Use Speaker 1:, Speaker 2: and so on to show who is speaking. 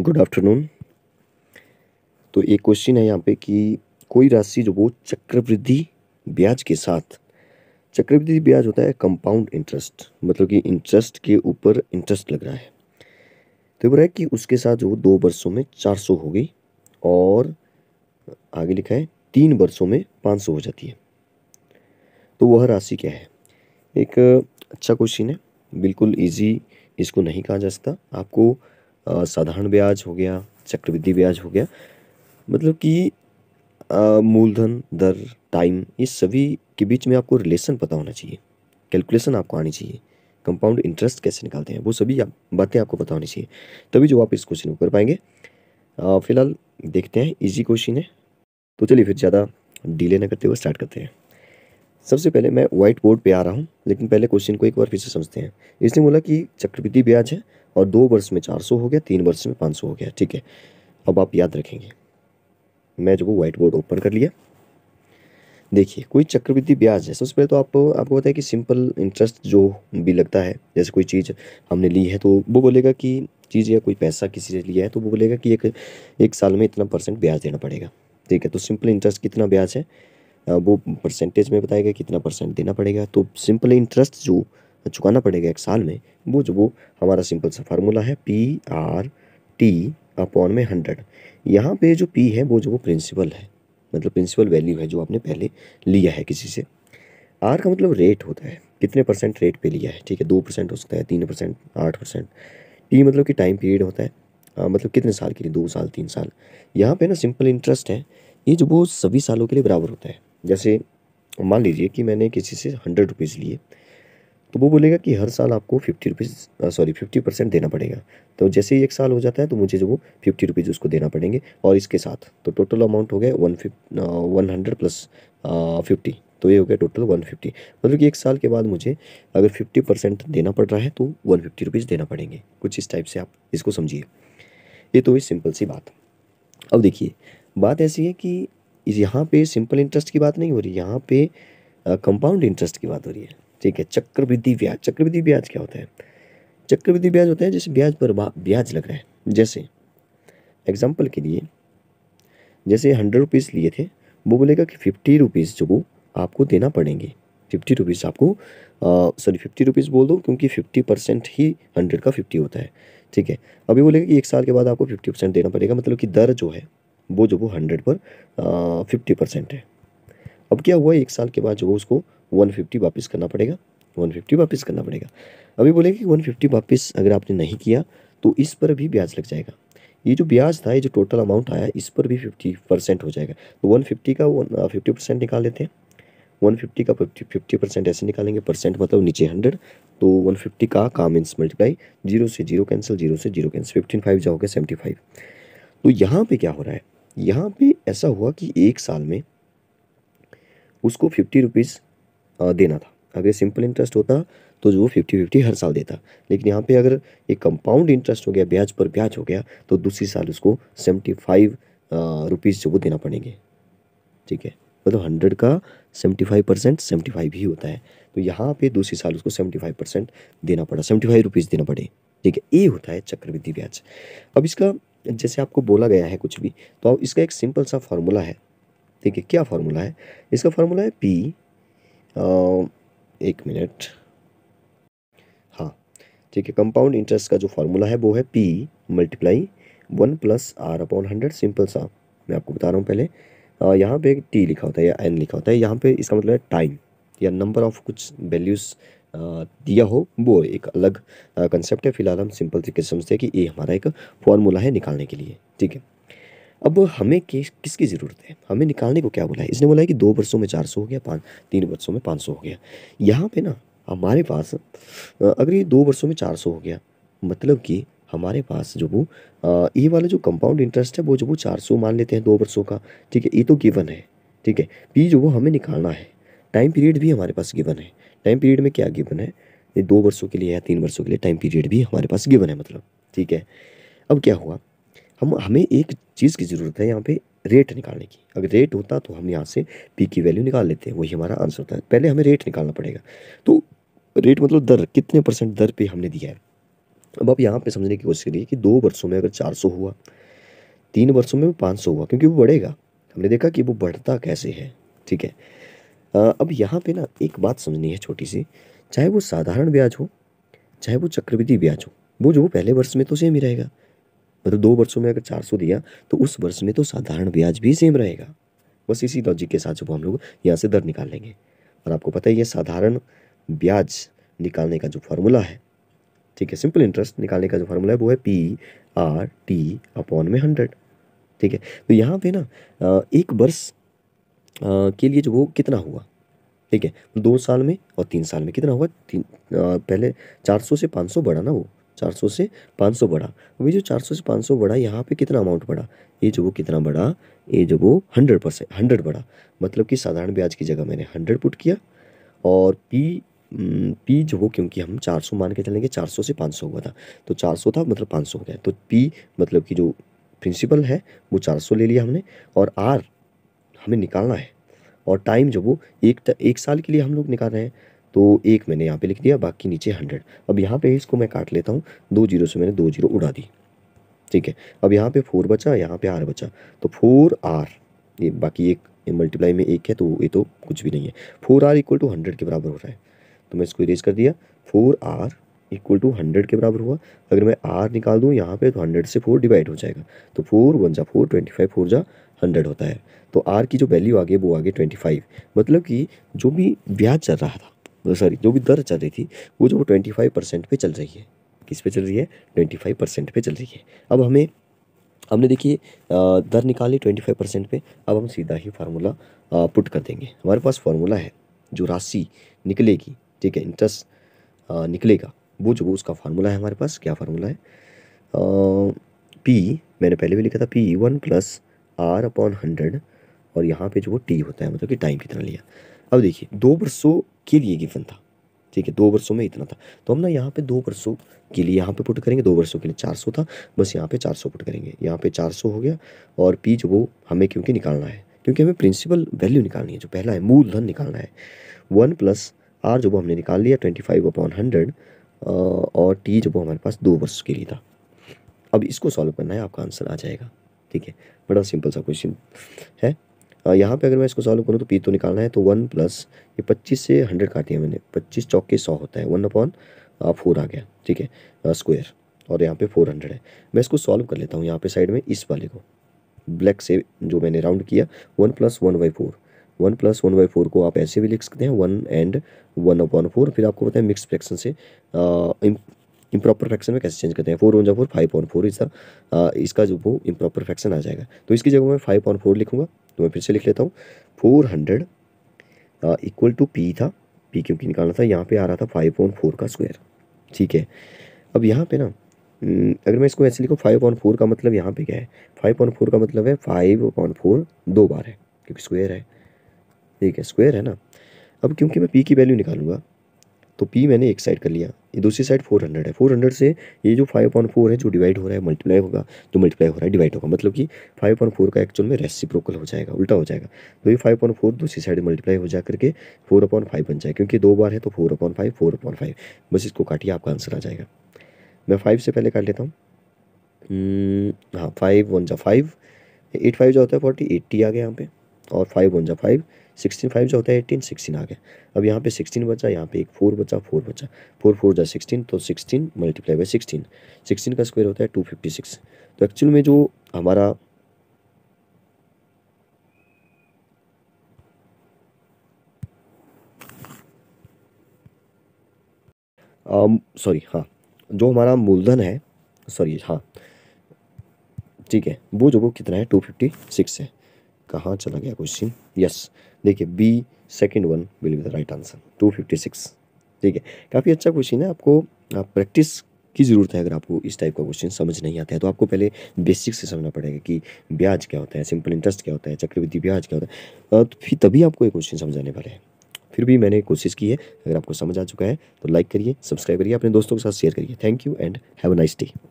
Speaker 1: good afternoon तो एक question है यहाँ पे कि कोई राशि जो वो चक्रवृद्धि ब्याज के साथ चक्रवृद्धि ब्याज होता है कंपाउंड इंटरेस्ट मतलब कि इंटरेस्ट के ऊपर इंटरेस्ट लग रहा है तो बोल रहा है कि उसके साथ जो दो वर्षों में चार सौ हो गई और आगे लिखा है तीन वर्षों में पाँच सौ हो जाती है तो वह राशि क्या है एक अच्छा क्वेश्चन है बिल्कुल ईजी इसको नहीं कहा जा सकता आपको साधारण ब्याज हो गया चक्रवृद्धि ब्याज हो गया मतलब कि मूलधन दर टाइम ये सभी के बीच में आपको रिलेशन पता होना चाहिए कैलकुलेशन आपको आनी चाहिए कंपाउंड इंटरेस्ट कैसे निकालते हैं वो सभी आप, बातें आपको पता होनी चाहिए तभी जो आप इस क्वेश्चन को कर पाएंगे फिलहाल देखते हैं इजी क्वेश्चन है तो चलिए फिर ज़्यादा डिले ना करते हुए स्टार्ट करते हैं सबसे पहले मैं व्हाइट बोर्ड पे आ रहा हूँ लेकिन पहले क्वेश्चन को एक बार फिर से समझते हैं इसने बोला कि चक्रवृद्धि ब्याज है और दो वर्ष में चार सौ हो गया तीन वर्ष में पाँच सौ हो गया ठीक है अब आप याद रखेंगे मैं जो वो व्हाइट बोर्ड ओपन कर लिया देखिए कोई चक्रवृद्धि ब्याज है सबसे पहले तो आप आपको बताया कि सिंपल इंटरेस्ट जो भी लगता है जैसे कोई चीज़ हमने ली है तो वो बोलेगा कि चीज़ या कोई पैसा किसी ने लिया है तो वो बोलेगा कि एक एक साल में इतना परसेंट ब्याज देना पड़ेगा ठीक है तो सिंपल इंटरेस्ट कितना ब्याज है वो परसेंटेज में बताएगा कितना परसेंट देना पड़ेगा तो सिंपल इंटरेस्ट जो चुकाना पड़ेगा एक साल में वो जो वो हमारा सिंपल सा फार्मूला है पी आर टी अपॉन में हंड्रेड यहाँ पे जो पी है वो जो वो प्रिंसिपल है मतलब प्रिंसिपल वैल्यू है जो आपने पहले लिया है किसी से आर का मतलब रेट होता है कितने परसेंट रेट पे लिया है ठीक है दो परसेंट हो सकता है तीन परसेंट आठ परसेंट टी मतलब कि टाइम पीरियड होता है आ, मतलब कितने साल के लिए दो साल तीन साल यहाँ पे ना सिंपल इंटरेस्ट है ये जो वो सभी सालों के लिए बराबर होता है जैसे मान लीजिए कि मैंने किसी से हंड्रेड रुपीज़ लिए तो वो बोलेगा कि हर साल आपको fifty rupees sorry fifty percent देना पड़ेगा तो जैसे ही एक साल हो जाता है तो मुझे जो वो फिफ्टी रुपीज़ उसको देना पड़ेंगे और इसके साथ तो टोटल अमाउंट हो गया one one hundred plus fifty तो ये हो गया टोटल वन फिफ्टी मतलब कि एक साल के बाद मुझे अगर फिफ्टी परसेंट देना पड़ रहा है तो वन फिफ्टी रुपीज़ देना पड़ेंगे कुछ इस टाइप से आप इसको समझिए ये तो वही सिंपल सी बात अब देखिए बात ऐसी है कि यहाँ पे सिंपल इंटरेस्ट की बात नहीं हो रही यहाँ पे कंपाउंड इंटरेस्ट की बात हो रही है ठीक है चक्रवृद्धि ब्याज चक्रवृद्धि ब्याज क्या होता है चक्रवृद्धि ब्याज होता है जैसे ब्याज पर ब्याज लग रहा है जैसे एग्जाम्पल के लिए जैसे हंड्रेड रुपीज़ लिए थे वो बोलेगा कि फिफ्टी रुपीज़ जो वो आपको देना पड़ेंगे फिफ्टी रुपीज़ आपको सॉरी फिफ्टी रुपीज़ बोल दो क्योंकि फिफ्टी परसेंट ही हंड्रेड का फिफ्टी होता है ठीक है अभी बोलेगा कि एक साल के बाद आपको फिफ्टी परसेंट देना पड़ेगा मतलब कि दर जो है वो जो वो हंड्रेड पर फिफ्टी परसेंट है अब क्या हुआ एक साल के बाद जो उसको वन फिफ्टी वापस करना पड़ेगा वन फिफ्टी वापस करना पड़ेगा अभी बोले कि वन फिफ्टी वापस अगर आपने नहीं किया तो इस पर भी ब्याज लग जाएगा ये जो ब्याज था ये जो टोटल अमाउंट आया इस पर भी फिफ्टी परसेंट हो जाएगा तो वन फिफ्टी का फिफ्टी परसेंट निकाल लेते हैं वन फिफ्टी का फिफ्टी फिफ्टी परसेंट ऐसे निकालेंगे परसेंट मतलब नीचे हंड्रेड तो वन फिफ्टी का इंस मल्टीप्लाई जीरो से जीरो कैंसिल जीरो से जीरो कैंसिल फिफ्टीन फाइव जाओगे सेवेंटी फाइव तो यहाँ पे क्या हो रहा है यहाँ पे ऐसा हुआ कि एक साल में उसको फिफ्टी रुपीज़ देना था अगर सिंपल इंटरेस्ट होता तो वो फिफ्टी फिफ्टी हर साल देता लेकिन यहाँ पे अगर ये कंपाउंड इंटरेस्ट हो गया ब्याज पर ब्याज हो गया तो दूसरी साल उसको सेवेंटी फाइव रुपीज़ जो वो देना पड़ेंगे ठीक है मतलब हंड्रेड का seventy five percent seventy five ही होता है तो यहाँ पे दूसरी साल उसको सेवेंटी फाइव परसेंट देना पड़ा सेवेंटी फाइव रुपीज़ देना पड़े ठीक है ये होता है चक्रवृद्धि ब्याज अब इसका जैसे आपको बोला गया है कुछ भी तो इसका एक सिंपल सा फार्मूला है ठीक है क्या फार्मूला है इसका फार्मूला है पी एक मिनट हाँ ठीक है कंपाउंड इंटरेस्ट का जो फार्मूला है वो है P multiply one plus R upon hundred simple सा मैं आपको बता रहा हूँ पहले यहाँ पे टी लिखा होता है या एन लिखा होता है यहाँ पे इसका मतलब है टाइम या नंबर ऑफ कुछ वैल्यूज़ दिया हो वो एक अलग कंसेप्ट है फिलहाल हम सिंपल तरीके से समझते हैं कि ये हमारा एक फार्मूला है निकालने के लिए ठीक है अब हमें केस किसकी ज़रूरत है हमें निकालने को क्या बोला है इसने बोला है कि दो वर्षों में चार सौ हो गया पाँच तीन वर्षों में पाँच सौ हो गया यहाँ पे ना हमारे पास अगर ये दो वर्षों में चार सौ हो गया मतलब कि हमारे पास जो वो ये वाला जो कंपाउंड इंटरेस्ट है वो जो वो चार सौ मान लेते हैं दो वर्षों का ठीक है ये तो गिवन है ठीक है पी जो वो हमें निकालना है टाइम पीरियड भी हमारे पास गिवन है टाइम पीरियड में क्या गिवन है ये दो वर्षों के लिए या तीन वर्षों के लिए टाइम पीरियड भी हमारे पास गिवन है मतलब ठीक है अब क्या हुआ हम हमें एक चीज़ की ज़रूरत है यहाँ पे रेट निकालने की अगर रेट होता तो हम यहाँ से पी की वैल्यू निकाल लेते हैं वही हमारा आंसर होता है पहले हमें रेट निकालना पड़ेगा तो रेट मतलब दर कितने परसेंट दर पे हमने दिया है अब आप यहाँ पे समझने की कोशिश करिए कि दो वर्षों में अगर सौ हुआ तीन वर्षों में सौ हुआ क्योंकि वो बढ़ेगा हमने देखा कि वो बढ़ता कैसे है ठीक है अब यहाँ पर ना एक बात समझनी है छोटी सी चाहे वो साधारण ब्याज हो चाहे वो चक्रवृद्धि ब्याज हो वो जो पहले वर्ष में तो सेम ही रहेगा मतलब दो वर्षों में अगर चार सौ दिया तो उस वर्ष में तो साधारण ब्याज भी सेम रहेगा बस इसी लॉजिक के साथ जब हम लोग यहाँ से दर निकाल लेंगे और आपको पता है ये साधारण ब्याज निकालने का जो फार्मूला है ठीक है सिंपल इंटरेस्ट निकालने का जो फार्मूला है वो है पी आर टी अपॉन में हंड्रेड ठीक है तो यहाँ पे ना एक वर्ष के लिए जो वो कितना हुआ ठीक है दो साल में और तीन साल में कितना हुआ तीन आ, पहले चार सौ से पाँच सौ बढ़ा ना वो 400 से 500 बढ़ा अभी जो 400 से 500 बढ़ा यहाँ पे कितना अमाउंट बढ़ा ये जो वो कितना बढ़ा ये जो वो 100 परसेंट हंड्रेड बढ़ा मतलब कि साधारण ब्याज की जगह मैंने 100 पुट किया और पी पी जो वो क्योंकि हम 400 मान के चलेंगे 400 से 500 हुआ था तो 400 था मतलब 500 हो गया तो पी मतलब कि जो प्रिंसिपल है वो सौ ले लिया हमने और आर हमें निकालना है और टाइम जो वो एक एक साल के लिए हम लोग निकाल रहे हैं तो एक मैंने यहाँ पे लिख दिया बाकी नीचे हंड्रेड अब यहाँ पे इसको मैं काट लेता हूँ दो जीरो से मैंने दो जीरो उड़ा दी ठीक है अब यहाँ पे फोर बचा यहाँ पे आर बचा तो फोर आर ये बाकी एक मल्टीप्लाई में एक है तो ये तो कुछ भी नहीं है four R equal to hundred के बराबर हो रहा है तो मैं इसको इरेज कर दिया four R equal to hundred के बराबर हुआ अगर मैं आर निकाल दूँ यहाँ पर तो हंड्रेड से फोर डिवाइड हो जाएगा तो फोर वन जा फोर ट्वेंटी फाइव फोर जा हंड्रेड होता है तो आर की जो वैल्यू आ गई वो आ गई ट्वेंटी फाइव मतलब कि जो भी ब्याज चल रहा था सॉरी मतलब जो भी दर चल रही थी वो जो ट्वेंटी फाइव परसेंट पर चल रही है किस पे चल रही है ट्वेंटी फाइव परसेंट पर चल रही है अब हमें हमने देखिए दर निकाली ट्वेंटी फाइव परसेंट पर अब हम सीधा ही फार्मूला पुट कर देंगे हमारे पास फार्मूला है जो राशि निकलेगी ठीक है इंटरेस्ट निकलेगा वो जो उसका फार्मूला है हमारे पास क्या फार्मूला है पी मैंने पहले भी लिखा था P one plus R upon hundred और यहाँ पे जो वो टी होता है मतलब कि टाइम कितना लिया अब देखिए दो बरसों के लिए गिवन था ठीक है दो बरसों में इतना था तो हम ना यहाँ पे दो बरसों के लिए यहाँ पे पुट करेंगे दो वर्षों के लिए चार सौ था बस यहाँ पे चार सौ पुट करेंगे यहाँ पे चार सौ हो गया और पी जो वो हमें क्योंकि निकालना है क्योंकि हमें प्रिंसिपल वैल्यू निकालनी है जो पहला है मूलधन निकालना है वन प्लस आर जो वो हमने निकाल लिया ट्वेंटी फाइव अपॉन हंड्रेड और टी जो वो हमारे पास दो वर्ष के लिए था अब इसको सॉल्व करना है आपका आंसर आ जाएगा ठीक है बड़ा सिंपल सा क्वेश्चन है यहाँ पे अगर मैं इसको सॉल्व करूँ तो पी तो निकालना है तो वन प्लस ये पच्चीस से हंड्रेड काट है मैंने पच्चीस चौके सौ होता है वन अपॉन फोर आ गया ठीक है स्क्वायर और यहाँ पे फोर हंड्रेड है मैं इसको सॉल्व कर लेता हूँ यहाँ पे साइड में इस वाले को ब्लैक से जो मैंने राउंड किया one plus one by four one plus one by four को आप ऐसे भी लिख सकते हैं one and one upon four फिर आपको पता है मिक्स फ्रैक्शन से इम्प्रॉपर फ्रैक्शन में कैसे चेंज करते हैं फोर वन जो फोर फाइव पॉइंट फोर इसका इसका जो वो इम्प्रॉपर फ्रैक्शन आ जाएगा तो इसकी जगह मैं फाइव पॉइंट फोर लिखूँगा तो मैं फिर से लिख लेता हूँ four hundred equal to P था पी क्योंकि निकालना था यहाँ पे आ रहा था फाइव पॉइंट फोर का स्क्वायर ठीक है अब यहाँ पे ना हम्म, अगर मैं इसको ऐसे लिखूँ फाइव पॉइंट फोर का मतलब यहाँ पे क्या है फाइव पॉइंट फोर का मतलब है फाइव पॉइंट फोर दो बार है क्योंकि स्क्वायर है ठीक है स्क्वायर है ना अब क्योंकि मैं पी की वैल्यू निकालूंगा तो पी मैंने एक साइड कर लिया ये दूसरी साइड फोर हंड्रेड है फोर हंड्रेड से ये जो फाइव पॉइंट फोर है जो डिवाइड हो रहा है मल्टीप्लाई होगा तो मल्टीप्लाई हो रहा है डिवाइड होगा मतलब कि फाइव पॉइंट फोर का एक्चुअल में रेसिप्रोकल हो जाएगा उल्टा हो जाएगा तो ये फाइव पॉइंट फोर दूसरी साइड मल्टीप्लाई हो जा करके फोर अपॉइंट फाइव बन जाए क्योंकि दो बार है तो four upon five four upon five बस इसको काटिए आपका आंसर आ जाएगा मैं फाइव से पहले काट लेता हूँ हम्म, हाँ फाइव वन जा फाइव एट फाइव जो होता है फोर्टी एट्टी आ गया यहाँ पे और फाइव वन जा फाइव सिक्सटीन फाइव जो होता है एटीन सिक्सटीन आ गया अब यहाँ पे सिक्सटीन बचा यहाँ पे एक फोर बचा फोर बचा फोर फोर जा सिक्सटीन तो sixteen multiply by sixteen sixteen का स्क्वायर होता है टू फिफ्टी सिक्स तो एक्चुअल में जो हमारा सॉरी हाँ जो हमारा मूलधन है सॉरी हाँ ठीक है वो जो वो कितना है टू फिफ्टी सिक्स है कहाँ चला गया क्वेश्चन यस देखिए B second one will be the right answer two fifty six ठीक है काफ़ी अच्छा क्वेश्चन है आपको आप प्रैक्टिस की ज़रूरत है अगर आपको इस टाइप का क्वेश्चन समझ नहीं आता है तो आपको पहले बेसिक से समझना पड़ेगा कि ब्याज क्या होता है सिंपल इंटरेस्ट क्या होता है चक्रवृद्धि ब्याज क्या होता है तो फिर तभी आपको ये क्वेश्चन समझाने वाले हैं फिर भी मैंने कोशिश की है अगर आपको समझ आ चुका है तो लाइक करिए सब्सक्राइब करिए अपने दोस्तों के साथ शेयर करिए thank you and have a nice day